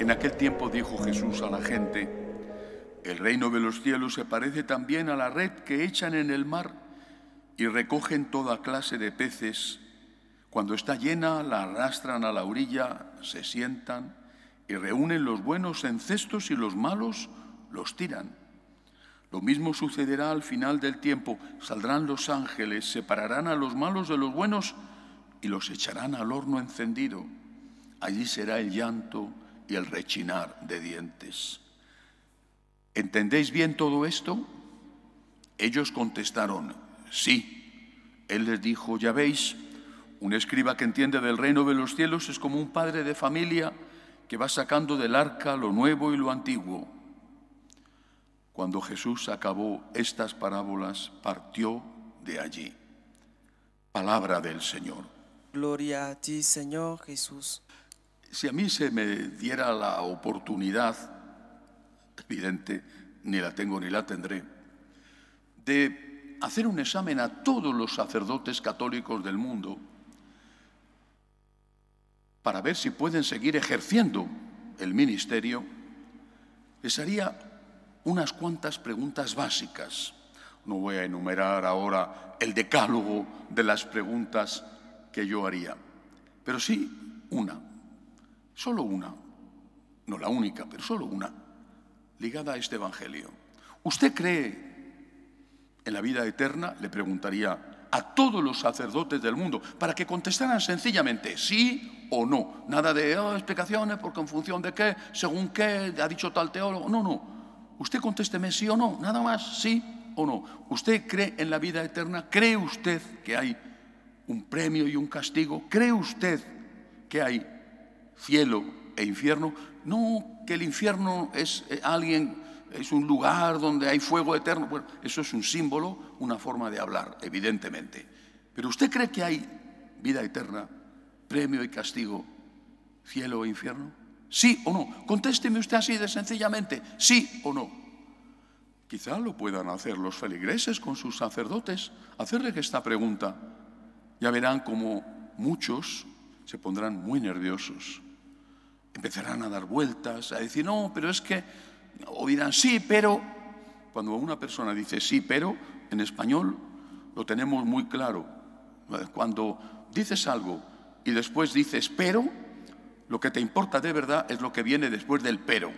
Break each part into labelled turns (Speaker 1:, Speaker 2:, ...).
Speaker 1: En aquel tiempo dijo Jesús a la gente, el reino de los cielos se parece también a la red que echan en el mar y recogen toda clase de peces. Cuando está llena, la arrastran a la orilla, se sientan y reúnen los buenos en cestos y los malos los tiran. Lo mismo sucederá al final del tiempo. Saldrán los ángeles, separarán a los malos de los buenos y los echarán al horno encendido. Allí será el llanto y el rechinar de dientes. ¿Entendéis bien todo esto? Ellos contestaron, sí. Él les dijo, ya veis, un escriba que entiende del reino de los cielos es como un padre de familia que va sacando del arca lo nuevo y lo antiguo. Cuando Jesús acabó estas parábolas, partió de allí. Palabra del Señor. Gloria a ti, Señor Jesús. Si a mí se me diera la oportunidad, evidente, ni la tengo ni la tendré, de hacer un examen a todos los sacerdotes católicos del mundo, para ver si pueden seguir ejerciendo el ministerio, les haría unas cuantas preguntas básicas. No voy a enumerar ahora el decálogo de las preguntas que yo haría, pero sí una, solo una, no la única, pero solo una, ligada a este Evangelio. ¿Usted cree en la vida eterna? Le preguntaría a todos los sacerdotes del mundo para que contestaran sencillamente sí o no. Nada de oh, explicaciones porque en función de qué, según qué, ha dicho tal teólogo. No, no. Usted contésteme sí o no, nada más sí o no. ¿Usted cree en la vida eterna? ¿Cree usted que hay un premio y un castigo? ¿Cree usted que hay cielo e infierno? No que el infierno es eh, alguien, es un lugar donde hay fuego eterno. Bueno, eso es un símbolo, una forma de hablar, evidentemente. Pero usted cree que hay vida eterna, premio y castigo, cielo o e infierno? ¿Sí o no? Contésteme usted así de sencillamente, sí o no. Quizá lo puedan hacer los feligreses con sus sacerdotes, hacerles esta pregunta. Ya verán como muchos se pondrán muy nerviosos. Empezarán a dar vueltas, a decir, no, pero es que, o dirán, sí, pero. Cuando una persona dice sí, pero, en español lo tenemos muy claro. Cuando dices algo y después dices pero, lo que te importa de verdad es lo que viene después del pero.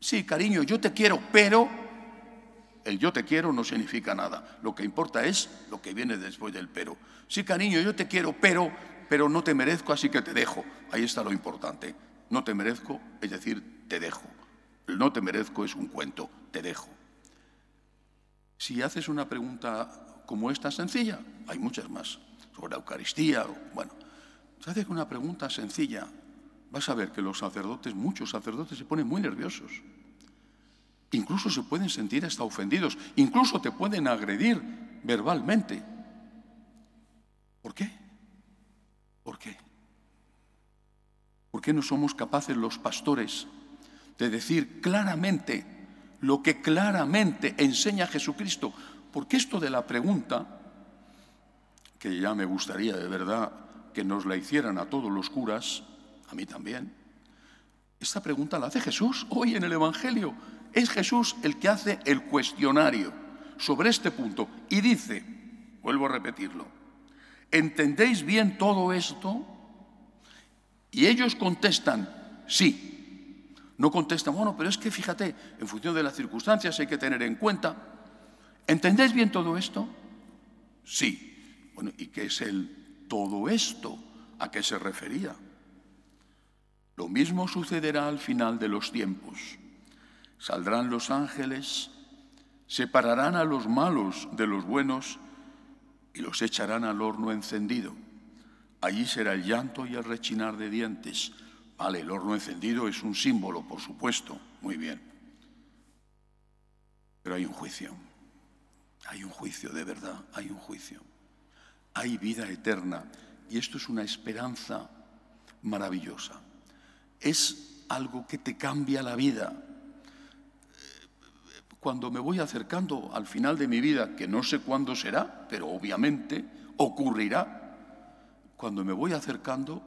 Speaker 1: Sí, cariño, yo te quiero, pero el yo te quiero no significa nada. Lo que importa es lo que viene después del pero. Sí, cariño, yo te quiero, pero, pero no te merezco, así que te dejo. Ahí está lo importante. No te merezco, es decir, te dejo. El no te merezco es un cuento, te dejo. Si haces una pregunta como esta sencilla, hay muchas más sobre la Eucaristía. Bueno, se hace una pregunta sencilla. Vas a ver que los sacerdotes, muchos sacerdotes, se ponen muy nerviosos. Incluso se pueden sentir hasta ofendidos. Incluso te pueden agredir verbalmente. ¿Por qué? ¿Por qué? ¿Por qué no somos capaces los pastores de decir claramente lo que claramente enseña Jesucristo? Porque esto de la pregunta que ya me gustaría de verdad que nos la hicieran a todos los curas, a mí también, esta pregunta la hace Jesús hoy en el Evangelio. Es Jesús el que hace el cuestionario sobre este punto y dice, vuelvo a repetirlo, ¿entendéis bien todo esto? Y ellos contestan, sí. No contestan, bueno, pero es que fíjate, en función de las circunstancias hay que tener en cuenta. ¿Entendéis bien todo esto? Sí. ¿y qué es el todo esto? ¿A qué se refería? Lo mismo sucederá al final de los tiempos. Saldrán los ángeles, separarán a los malos de los buenos y los echarán al horno encendido. Allí será el llanto y el rechinar de dientes. Vale, el horno encendido es un símbolo, por supuesto, muy bien. Pero hay un juicio, hay un juicio de verdad, hay un juicio hay vida eterna. Y esto es una esperanza maravillosa. Es algo que te cambia la vida. Cuando me voy acercando al final de mi vida, que no sé cuándo será, pero obviamente ocurrirá, cuando me voy acercando,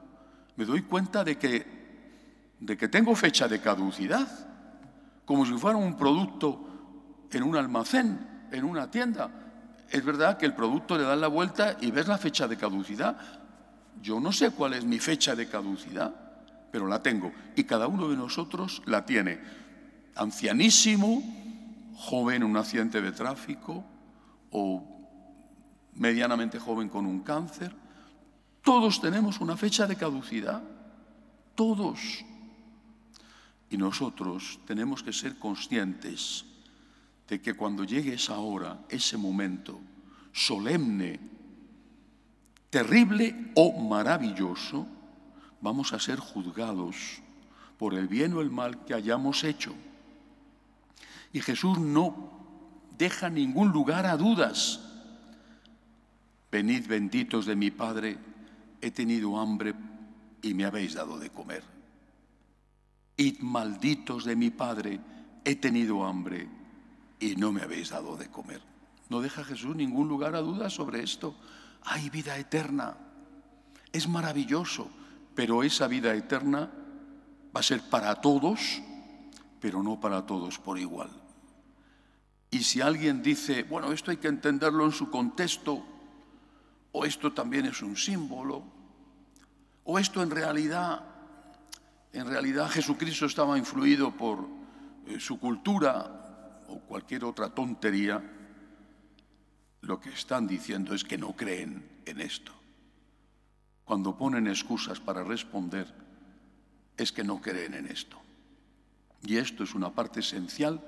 Speaker 1: me doy cuenta de que, de que tengo fecha de caducidad, como si fuera un producto en un almacén, en una tienda es verdad que el producto le da la vuelta y ves la fecha de caducidad. Yo no sé cuál es mi fecha de caducidad, pero la tengo. Y cada uno de nosotros la tiene. Ancianísimo, joven en un accidente de tráfico o medianamente joven con un cáncer. Todos tenemos una fecha de caducidad. Todos. Y nosotros tenemos que ser conscientes de que cuando llegue esa hora, ese momento solemne, terrible o maravilloso, vamos a ser juzgados por el bien o el mal que hayamos hecho. Y Jesús no deja ningún lugar a dudas. Venid benditos de mi Padre, he tenido hambre y me habéis dado de comer. Id malditos de mi Padre, he tenido hambre y no me habéis dado de comer. No deja Jesús ningún lugar a dudas sobre esto. Hay vida eterna. Es maravilloso, pero esa vida eterna va a ser para todos, pero no para todos por igual. Y si alguien dice, bueno, esto hay que entenderlo en su contexto, o esto también es un símbolo, o esto en realidad, en realidad Jesucristo estaba influido por eh, su cultura, o cualquier otra tontería, lo que están diciendo es que no creen en esto. Cuando ponen excusas para responder, es que no creen en esto. Y esto es una parte esencial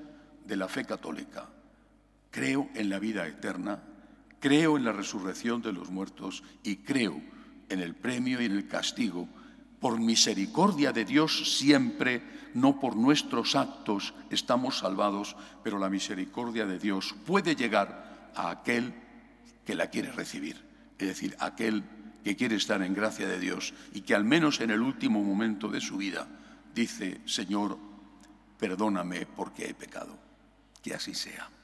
Speaker 1: de la fe católica. Creo en la vida eterna, creo en la resurrección de los muertos y creo en el premio y en el castigo por misericordia de Dios siempre, no por nuestros actos estamos salvados, pero la misericordia de Dios puede llegar a aquel que la quiere recibir, es decir, aquel que quiere estar en gracia de Dios y que al menos en el último momento de su vida dice, Señor, perdóname porque he pecado. Que así sea.